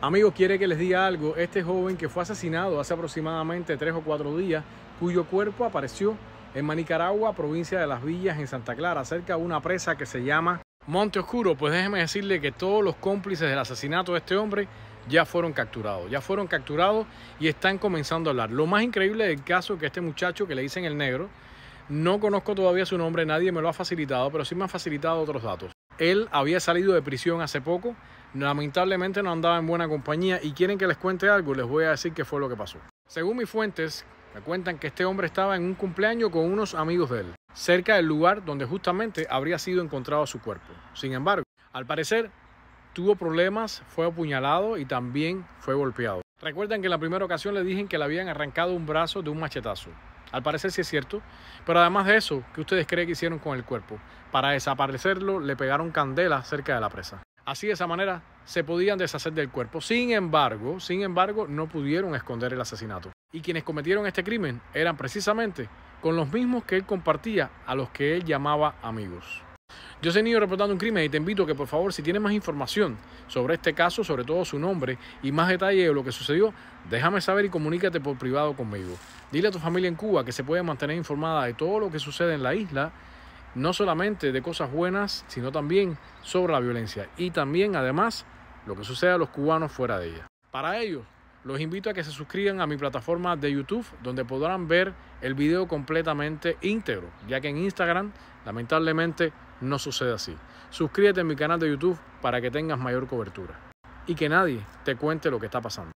Amigos, quiere que les diga algo. Este joven que fue asesinado hace aproximadamente tres o cuatro días, cuyo cuerpo apareció en Manicaragua, provincia de Las Villas, en Santa Clara, cerca de una presa que se llama Monte Oscuro. Pues déjeme decirle que todos los cómplices del asesinato de este hombre ya fueron capturados. Ya fueron capturados y están comenzando a hablar. Lo más increíble del caso es que este muchacho que le dicen el negro, no conozco todavía su nombre, nadie me lo ha facilitado, pero sí me ha facilitado otros datos. Él había salido de prisión hace poco, Lamentablemente no andaba en buena compañía y quieren que les cuente algo, les voy a decir qué fue lo que pasó. Según mis fuentes, me cuentan que este hombre estaba en un cumpleaños con unos amigos de él, cerca del lugar donde justamente habría sido encontrado su cuerpo. Sin embargo, al parecer, tuvo problemas, fue apuñalado y también fue golpeado. Recuerden que en la primera ocasión le dije que le habían arrancado un brazo de un machetazo. Al parecer sí es cierto, pero además de eso, ¿qué ustedes creen que hicieron con el cuerpo? Para desaparecerlo le pegaron candela cerca de la presa. Así de esa manera se podían deshacer del cuerpo. Sin embargo, sin embargo, no pudieron esconder el asesinato. Y quienes cometieron este crimen eran precisamente con los mismos que él compartía, a los que él llamaba amigos. Yo he Niño reportando un crimen y te invito a que por favor si tienes más información sobre este caso, sobre todo su nombre y más detalle de lo que sucedió, déjame saber y comunícate por privado conmigo. Dile a tu familia en Cuba que se puede mantener informada de todo lo que sucede en la isla no solamente de cosas buenas, sino también sobre la violencia y también además lo que sucede a los cubanos fuera de ella. Para ello, los invito a que se suscriban a mi plataforma de YouTube, donde podrán ver el video completamente íntegro, ya que en Instagram lamentablemente no sucede así. Suscríbete a mi canal de YouTube para que tengas mayor cobertura y que nadie te cuente lo que está pasando.